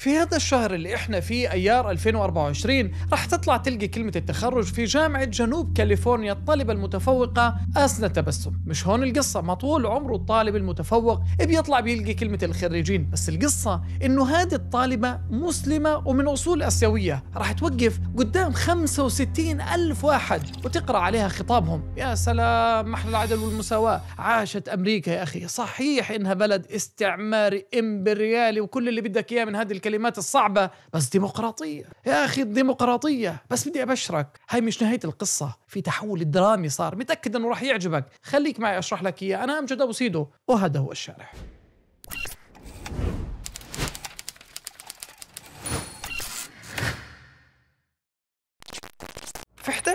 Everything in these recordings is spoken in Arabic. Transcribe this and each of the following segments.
في هذا الشهر اللي احنا فيه ايار 2024 راح تطلع تلقي كلمة التخرج في جامعة جنوب كاليفورنيا الطالبة المتفوقة اسنى تبسم مش هون القصة ما طول عمره الطالب المتفوق بيطلع بيلقي كلمة الخريجين بس القصة انه هذه الطالبة مسلمة ومن أصول أسيوية راح توقف قدام 65 ألف واحد وتقرأ عليها خطابهم يا سلام محل العدل والمساواة عاشت أمريكا يا أخي صحيح إنها بلد استعماري إمبريالي وكل اللي بدك إياه من هذه الكلمة الكلمات الصعبة بس ديمقراطية يا أخي الديمقراطية بس بدي أبشرك هاي مش نهاية القصة في تحول درامي صار متأكد أنه راح يعجبك خليك معي أشرح لك إياه أنا أمجد أبو سيدو وهذا هو الشارح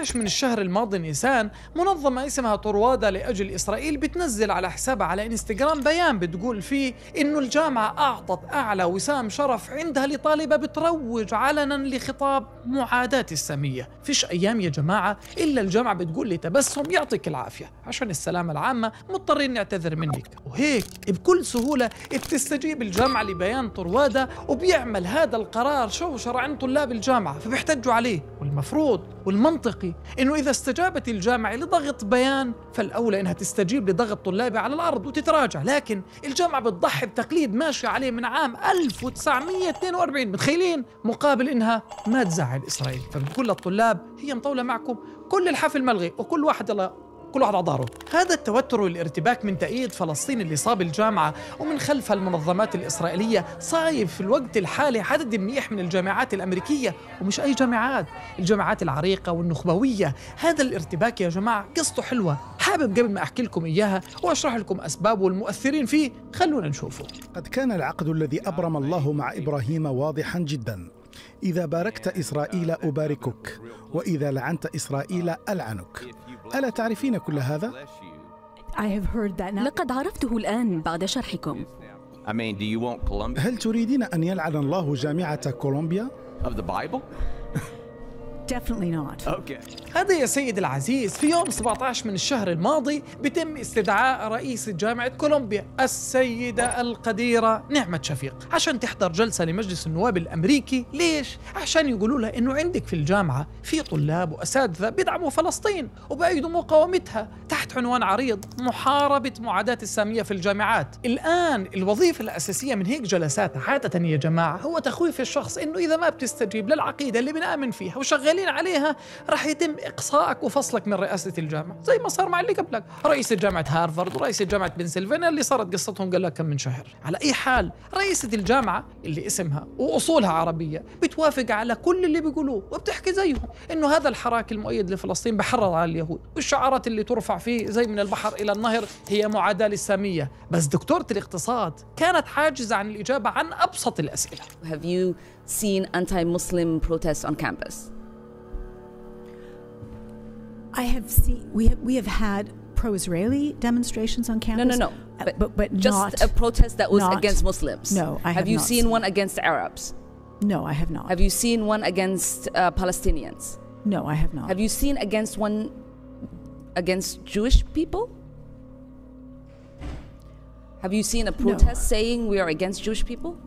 ببلش من الشهر الماضي نيسان منظمة اسمها طروادة لأجل إسرائيل بتنزل على حسابها على إنستغرام بيان بتقول فيه إنه الجامعة أعطت أعلى وسام شرف عندها لطالبة بتروج علنا لخطاب معاداة السامية فيش أيام يا جماعة إلا الجامعة بتقول لي تبسم يعطيك العافية عشان السلامة العامة مضطرين نعتذر منك وهيك بكل سهولة بتستجيب الجامعة لبيان طروادة وبيعمل هذا القرار شوشر عن طلاب الجامعة فبيحتجوا عليه والمفروض والمنطقي إنه إذا استجابت الجامعة لضغط بيان فالأولى إنها تستجيب لضغط طلابها على الأرض وتتراجع لكن الجامعة بتضحي بتقليد ماشي عليه من عام 1942 متخيلين مقابل إنها ما تزعل إسرائيل فبتقول للطلاب هي مطولة معكم كل الحفل ملغي وكل واحد الله كل واحد على ظهره هذا التوتر والارتباك من تأييد فلسطين اللي صاب الجامعة ومن خلفها المنظمات الإسرائيلية صايب في الوقت الحالي عدد منيح من الجامعات الأمريكية ومش أي جامعات الجامعات العريقة والنخبوية هذا الارتباك يا جماعة قصته حلوة حابب قبل ما أحكي لكم إياها وأشرح لكم أسبابه والمؤثرين فيه خلونا نشوفه قد كان العقد الذي أبرم الله مع إبراهيم واضحا جدا إذا باركت إسرائيل أباركك وإذا لعنت إسرائيل ألعنك ألا تعرفين كل هذا؟ لقد عرفته الآن بعد شرحكم هل تريدين أن يلعن الله جامعة كولومبيا؟ Definitely not. Okay. هذا يا سيد العزيز في يوم 17 من الشهر الماضي بتم استدعاء رئيسة جامعة كولومبيا السيدة القديرة نعمة شفيق عشان تحضر جلسة لمجلس النواب الأمريكي ليش؟ عشان يقولوا لها إنه عندك في الجامعة في طلاب وأساتذة بيدعموا فلسطين وبأيدوا مقاومتها تحت تحت عنوان عريض محاربة معاداة السامية في الجامعات الآن الوظيفة الأساسية من هيك جلسات عادة يا جماعة هو تخويف الشخص إنه إذا ما بتستجيب للعقيدة اللي بنآمن فيها وشغالين عليها رح يتم إقصائك وفصلك من رئاسة الجامعة زي ما صار مع اللي قبلك رئيس جامعة هارفارد ورئيس جامعة بنسلفانيا اللي صارت قصتهم قال لك كم من شهر على أي حال رئيسة الجامعة اللي اسمها وأصولها عربية بتوافق على كل اللي بيقولوه وبتحكي زيهم إنه هذا الحراك المؤيد لفلسطين بحرر على اليهود والشعارات اللي ترفع فيه زي من البحر الى النهر هي معاداه للساميه بس دكتوره الاقتصاد كانت حاجزه عن الاجابه عن ابسط الاسئله Have you seen anti-Muslim protests on campus? I have seen we have, we have had pro-Israeli demonstrations on campus. No, no, no. But, but, but just not, a protest that was not, against Muslims. No, I have, have you seen, seen one against Arabs? No, I have not. Have you seen one against uh, Palestinians? No, I have not. Have you seen against one against Jewish people? Have you seen a protest no. saying we are against Jewish people?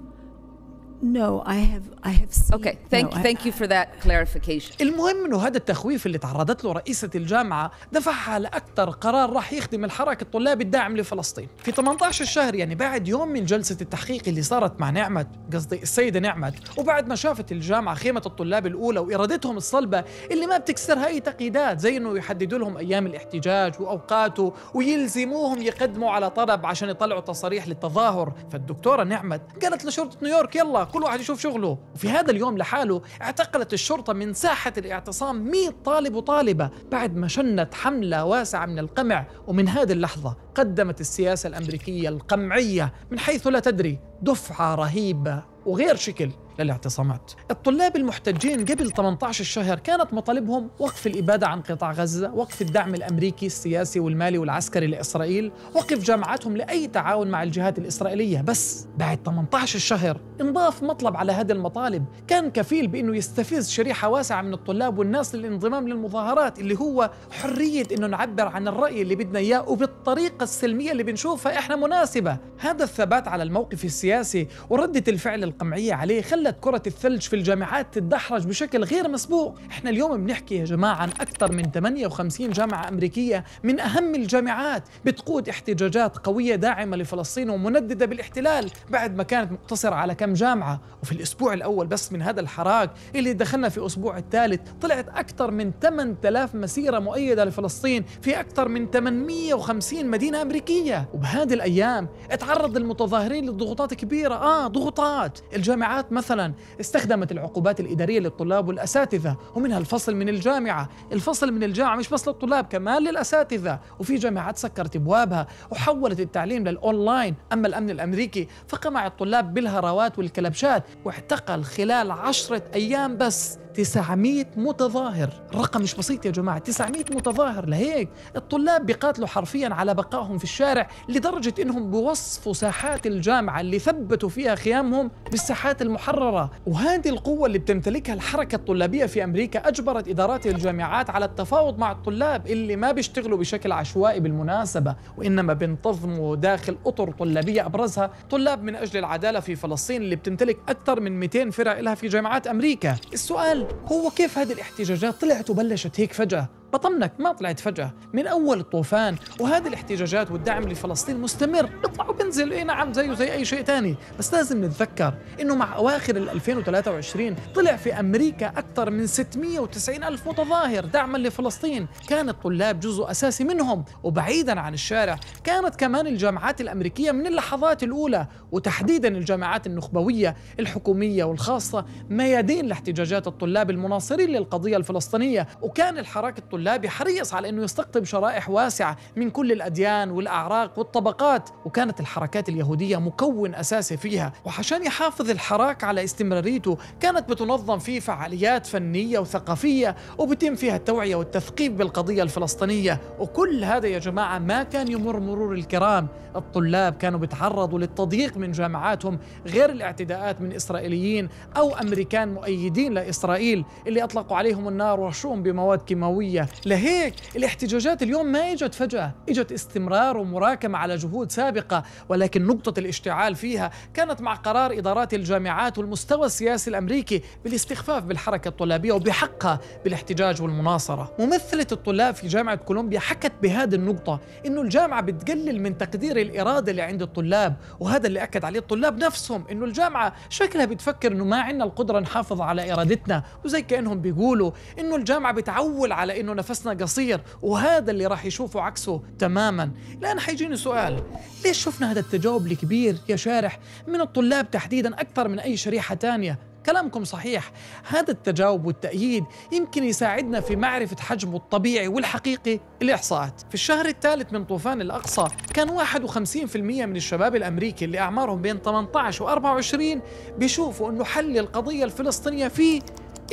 No, I have I have seen. Okay, thank no, thank I, you for that clarification. المهم انه هذا التخويف اللي تعرضت له رئيسة الجامعة دفعها لأكثر قرار راح يخدم الحركه الطلابي الداعم لفلسطين. في 18 الشهر يعني بعد يوم من جلسة التحقيق اللي صارت مع نعمة قصدي السيدة نعمة وبعد ما شافت الجامعة خيمة الطلاب الأولى وإرادتهم الصلبة اللي ما بتكسرها أي تقييدات زي انه يحددوا لهم أيام الاحتجاج وأوقاته ويلزموهم يقدموا على طلب عشان يطلعوا تصاريح للتظاهر، فالدكتورة نعمة قالت لشرطة نيويورك يلا كل واحد يشوف شغله وفي هذا اليوم لحاله اعتقلت الشرطة من ساحة الاعتصام 100 طالب وطالبة بعد ما شنت حملة واسعة من القمع ومن هذه اللحظة قدمت السياسة الأمريكية القمعية من حيث لا تدري دفعة رهيبة وغير شكل للاعتصامات الطلاب المحتجين قبل 18 شهر كانت مطالبهم وقف الإبادة عن قطاع غزة وقف الدعم الأمريكي السياسي والمالي والعسكري لإسرائيل وقف جامعاتهم لأي تعاون مع الجهات الإسرائيلية بس بعد 18 شهر انضاف مطلب على هذه المطالب كان كفيل بأنه يستفز شريحة واسعة من الطلاب والناس للانضمام للمظاهرات اللي هو حرية أنه نعبر عن الرأي اللي بدنا إياه وبالطريقة السلمية اللي بنشوفها إحنا مناسبة هذا الثبات على الموقف السياسي وردة الفعل القمعية عليه خلى خلت كرة الثلج في الجامعات تدحرج بشكل غير مسبوق احنا اليوم بنحكي يا جماعة عن أكثر من 58 جامعة أمريكية من أهم الجامعات بتقود احتجاجات قوية داعمة لفلسطين ومنددة بالاحتلال بعد ما كانت مقتصرة على كم جامعة وفي الأسبوع الأول بس من هذا الحراك اللي دخلنا في أسبوع الثالث طلعت أكثر من 8000 مسيرة مؤيدة لفلسطين في أكثر من 850 مدينة أمريكية وبهذه الأيام اتعرض المتظاهرين لضغوطات كبيرة آه ضغوطات الجامعات مثلا مثلا استخدمت العقوبات الإدارية للطلاب والأساتذة ومنها الفصل من الجامعة الفصل من الجامعة مش بس للطلاب كمان للأساتذة وفي جامعات سكرت أبوابها وحولت التعليم للأونلاين أما الأمن الأمريكي فقمع الطلاب بالهروات والكلبشات واعتقل خلال عشرة أيام بس 900 متظاهر رقم مش بسيط يا جماعة 900 متظاهر لهيك الطلاب بيقاتلوا حرفيا على بقائهم في الشارع لدرجة انهم بوصفوا ساحات الجامعة اللي ثبتوا فيها خيامهم بالساحات المحررة وهذه القوة اللي بتمتلكها الحركة الطلابية في أمريكا أجبرت إدارات الجامعات على التفاوض مع الطلاب اللي ما بيشتغلوا بشكل عشوائي بالمناسبة وإنما بينتظموا داخل أطر طلابية أبرزها طلاب من أجل العدالة في فلسطين اللي بتمتلك أكثر من 200 فرع لها في جامعات أمريكا السؤال الأقل هو كيف هذه الاحتجاجات طلعت وبلشت هيك فجأة بطمنك ما طلعت فجأة من أول الطوفان وهذه الاحتجاجات والدعم لفلسطين مستمر بيطلعوا بينزل اي نعم زيه زي اي شيء تاني بس لازم نتذكر انه مع اواخر ال 2023 طلع في امريكا اكثر من 690 الف متظاهر دعما لفلسطين كان الطلاب جزء اساسي منهم وبعيدا عن الشارع كانت كمان الجامعات الامريكيه من اللحظات الاولى وتحديدا الجامعات النخبويه الحكوميه والخاصه ميادين لاحتجاجات الطلاب المناصرين للقضيه الفلسطينيه وكان الحراك الطلابي حريص على انه يستقطب شرائح واسعه من كل الاديان والاعراق والطبقات وكانت الحركة الحركات اليهودية مكون أساسي فيها وعشان يحافظ الحراك على استمراريته كانت بتنظم فيه فعاليات فنية وثقافية وبتم فيها التوعية والتثقيف بالقضية الفلسطينية وكل هذا يا جماعة ما كان يمر مرور الكرام الطلاب كانوا بيتعرضوا للتضييق من جامعاتهم غير الاعتداءات من إسرائيليين أو أمريكان مؤيدين لإسرائيل اللي أطلقوا عليهم النار ورشوهم بمواد كيماوية لهيك الاحتجاجات اليوم ما إجت فجأة إجت استمرار ومراكمة على جهود سابقة ولكن نقطة الاشتعال فيها كانت مع قرار إدارات الجامعات والمستوى السياسي الأمريكي بالاستخفاف بالحركة الطلابية وبحقها بالاحتجاج والمناصرة ممثلة الطلاب في جامعة كولومبيا حكت بهذه النقطة إنه الجامعة بتقلل من تقدير الإرادة اللي عند الطلاب وهذا اللي أكد عليه الطلاب نفسهم إنه الجامعة شكلها بتفكر إنه ما عندنا القدرة نحافظ على إرادتنا وزي كأنهم بيقولوا إنه الجامعة بتعول على إنه نفسنا قصير وهذا اللي راح يشوفوا عكسه تماما الآن حيجيني سؤال ليش شفنا هذا التجاوب الكبير يا شارح من الطلاب تحديدا أكثر من أي شريحة تانية كلامكم صحيح هذا التجاوب والتأييد يمكن يساعدنا في معرفة حجمه الطبيعي والحقيقي الإحصاءات في الشهر الثالث من طوفان الأقصى كان 51% من الشباب الأمريكي اللي أعمارهم بين 18 و 24 بيشوفوا أنه حل القضية الفلسطينية فيه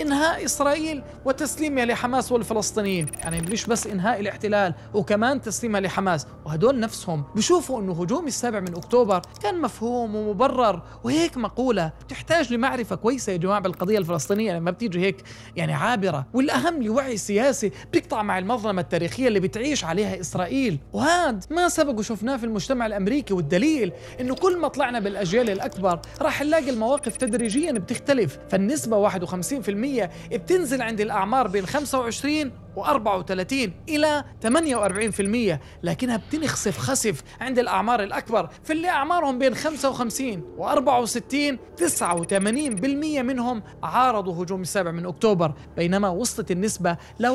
إنهاء إسرائيل وتسليمها لحماس والفلسطينيين يعني مش بس إنهاء الاحتلال وكمان تسليمها لحماس وهدول نفسهم بشوفوا أنه هجوم السابع من أكتوبر كان مفهوم ومبرر وهيك مقولة بتحتاج لمعرفة كويسة يا جماعة بالقضية الفلسطينية لما يعني بتيجي هيك يعني عابرة والأهم لوعي سياسي بيقطع مع المظلمة التاريخية اللي بتعيش عليها إسرائيل وهذا ما سبق وشفناه في المجتمع الأمريكي والدليل أنه كل ما طلعنا بالأجيال الأكبر راح نلاقي المواقف تدريجيا بتختلف فالنسبة 51% الإسلامية بتنزل عند الأعمار بين 25 و34 إلى 48% لكنها بتنخسف خسف عند الأعمار الأكبر في اللي أعمارهم بين 55 و64 89% منهم عارضوا هجوم السابع من أكتوبر بينما وصلت النسبة ل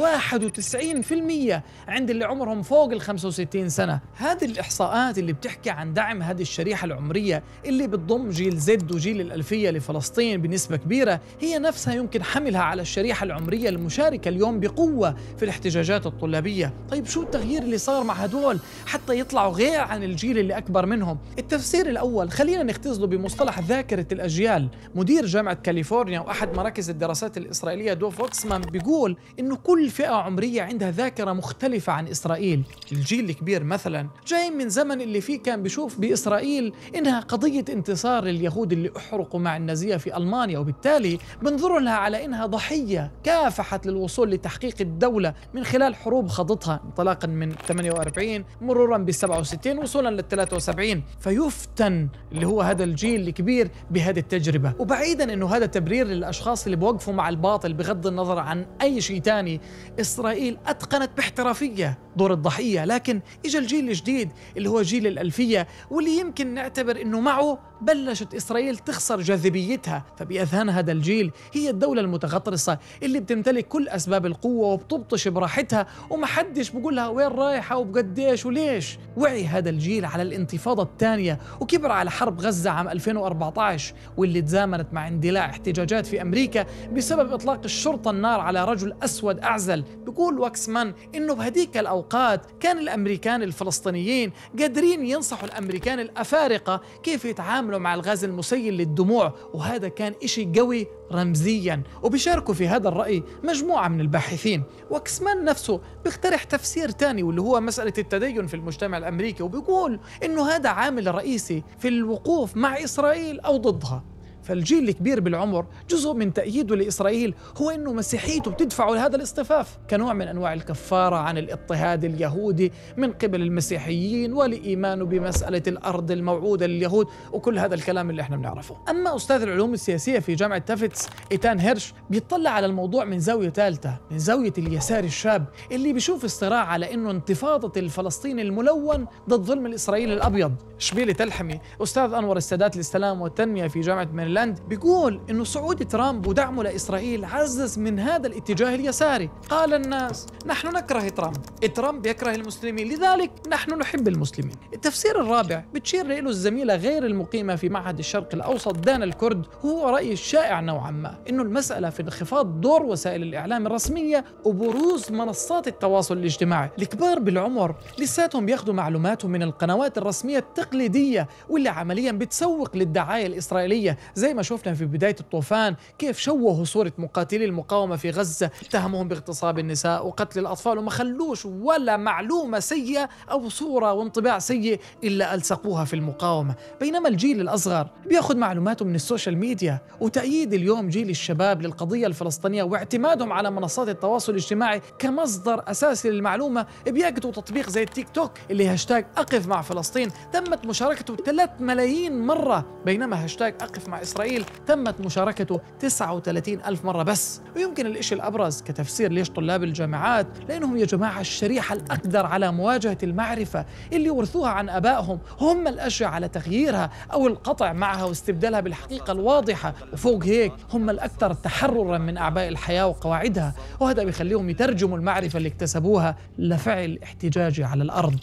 91% عند اللي عمرهم فوق ال 65 سنة هذه الإحصاءات اللي بتحكي عن دعم هذه الشريحة العمرية اللي بتضم جيل زد وجيل الألفية لفلسطين بنسبة كبيرة هي نفسها يمكن حملها على الشريحة العمرية المشاركة اليوم بقوة في الاحتجاجات الطلابية طيب شو التغيير اللي صار مع هدول حتى يطلعوا غير عن الجيل اللي أكبر منهم التفسير الأول خلينا نختزله بمصطلح ذاكرة الأجيال مدير جامعة كاليفورنيا وأحد مراكز الدراسات الإسرائيلية دوف فوكسمان بيقول إنه كل فئة عمرية عندها ذاكرة مختلفة عن إسرائيل الجيل الكبير مثلا جاي من زمن اللي فيه كان بيشوف بإسرائيل إنها قضية انتصار لليهود اللي أحرقوا مع النازية في ألمانيا وبالتالي بنظر لها على إنها ضحية كافحت للوصول لتحقيق الدولة الدولة من خلال حروب خاضتها انطلاقا من 48 مرورا ب 67 وصولا لل 73 فيفتن اللي هو هذا الجيل الكبير بهذه التجربة وبعيدا انه هذا تبرير للاشخاص اللي بوقفوا مع الباطل بغض النظر عن اي شيء ثاني اسرائيل اتقنت باحترافية دور الضحية لكن إجا الجيل الجديد اللي هو جيل الألفية واللي يمكن نعتبر أنه معه بلشت إسرائيل تخسر جاذبيتها فبأذهان هذا الجيل هي الدولة المتغطرسة اللي بتمتلك كل أسباب القوة وبتبطش براحتها ومحدش بقولها وين رايحة وبقديش وليش وعي هذا الجيل على الانتفاضة الثانية وكبر على حرب غزة عام 2014 واللي تزامنت مع اندلاع احتجاجات في أمريكا بسبب إطلاق الشرطة النار على رجل أسود أعزل بيقول واكسمان إنه بهديك الأوقات الأوقات كان الأمريكان الفلسطينيين قادرين ينصحوا الأمريكان الأفارقة كيف يتعاملوا مع الغاز المسيل للدموع وهذا كان إشي قوي رمزيا وبيشاركوا في هذا الرأي مجموعة من الباحثين وكسمان نفسه بيقترح تفسير تاني واللي هو مسألة التدين في المجتمع الأمريكي وبيقول إنه هذا عامل رئيسي في الوقوف مع إسرائيل أو ضدها فالجيل الكبير بالعمر جزء من تأييده لإسرائيل هو أنه مسيحيته بتدفعه لهذا الاصطفاف كنوع من أنواع الكفارة عن الاضطهاد اليهودي من قبل المسيحيين ولإيمانه بمسألة الأرض الموعودة لليهود وكل هذا الكلام اللي احنا بنعرفه أما أستاذ العلوم السياسية في جامعة تافتس إيتان هيرش بيطلع على الموضوع من زاوية ثالثة من زاوية اليسار الشاب اللي بيشوف الصراع على أنه انتفاضة الفلسطيني الملون ضد ظلم الإسرائيلي الأبيض شبيلة تلحمي أستاذ أنور السادات للسلام والتنمية في جامعة من بولاند بيقول انه صعود ترامب ودعمه لاسرائيل عزز من هذا الاتجاه اليساري قال الناس نحن نكره ترامب ترامب يكره المسلمين لذلك نحن نحب المسلمين التفسير الرابع بتشير له الزميله غير المقيمه في معهد الشرق الاوسط دانا الكرد هو راي الشائع نوعا ما انه المساله في انخفاض دور وسائل الاعلام الرسميه وبروز منصات التواصل الاجتماعي الكبار بالعمر لساتهم بياخذوا معلوماتهم من القنوات الرسميه التقليديه واللي عمليا بتسوق للدعايه الاسرائيليه زي زي ما شفنا في بداية الطوفان كيف شوهوا صورة مقاتلي المقاومة في غزة اتهموهم باغتصاب النساء وقتل الأطفال وما خلوش ولا معلومة سيئة أو صورة وانطباع سيء إلا ألصقوها في المقاومة بينما الجيل الأصغر بياخذ معلوماته من السوشيال ميديا وتأييد اليوم جيل الشباب للقضية الفلسطينية واعتمادهم على منصات التواصل الاجتماعي كمصدر أساسي للمعلومة بيجدوا تطبيق زي التيك توك اللي هاشتاج أقف مع فلسطين تمت مشاركته 3 ملايين مرة بينما هاشتاج أقف مع إسرائيل إسرائيل تمت مشاركته 39 ألف مرة بس ويمكن الإشي الأبرز كتفسير ليش طلاب الجامعات لأنهم يا جماعة الشريحة الأقدر على مواجهة المعرفة اللي ورثوها عن أبائهم هم الأشجع على تغييرها أو القطع معها واستبدالها بالحقيقة الواضحة وفوق هيك هم الأكثر تحررا من أعباء الحياة وقواعدها وهذا بيخليهم يترجموا المعرفة اللي اكتسبوها لفعل احتجاجي على الأرض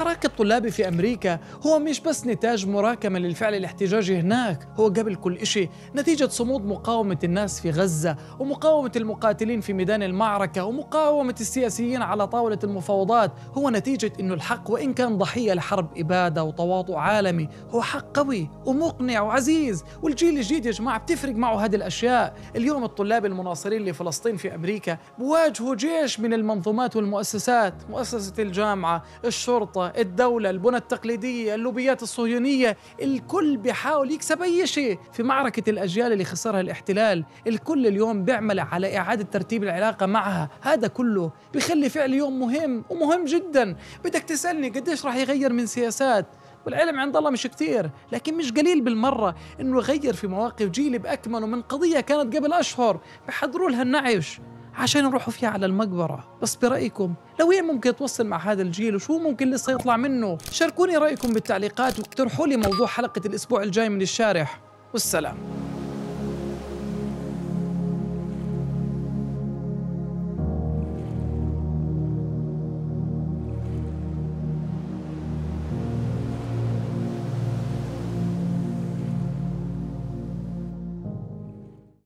الحراك الطلابي في أمريكا هو مش بس نتاج مراكمة للفعل الاحتجاجي هناك هو قبل كل إشي نتيجة صمود مقاومة الناس في غزة ومقاومة المقاتلين في ميدان المعركة ومقاومة السياسيين على طاولة المفاوضات هو نتيجة أنه الحق وإن كان ضحية لحرب إبادة وتواطؤ عالمي هو حق قوي ومقنع وعزيز والجيل الجديد يا جماعة بتفرق معه هذه الأشياء اليوم الطلاب المناصرين لفلسطين في أمريكا بواجهوا جيش من المنظومات والمؤسسات مؤسسة الجامعة الشرطة الدولة البنى التقليدية اللوبيات الصهيونية الكل بيحاول يكسب أي شيء في معركة الأجيال اللي خسرها الاحتلال الكل اليوم بيعمل على إعادة ترتيب العلاقة معها هذا كله بيخلي فعل يوم مهم ومهم جدا بدك تسألني قديش راح يغير من سياسات والعلم عند الله مش كتير لكن مش قليل بالمرة إنه يغير في مواقف جيلي بأكمله من قضية كانت قبل أشهر بحضروا لها النعش عشان يروحوا فيها على المقبرة بس برأيكم لو ممكن توصل مع هذا الجيل وشو ممكن لسه يطلع منه شاركوني رأيكم بالتعليقات واقترحوا لي موضوع حلقة الأسبوع الجاي من الشارح والسلام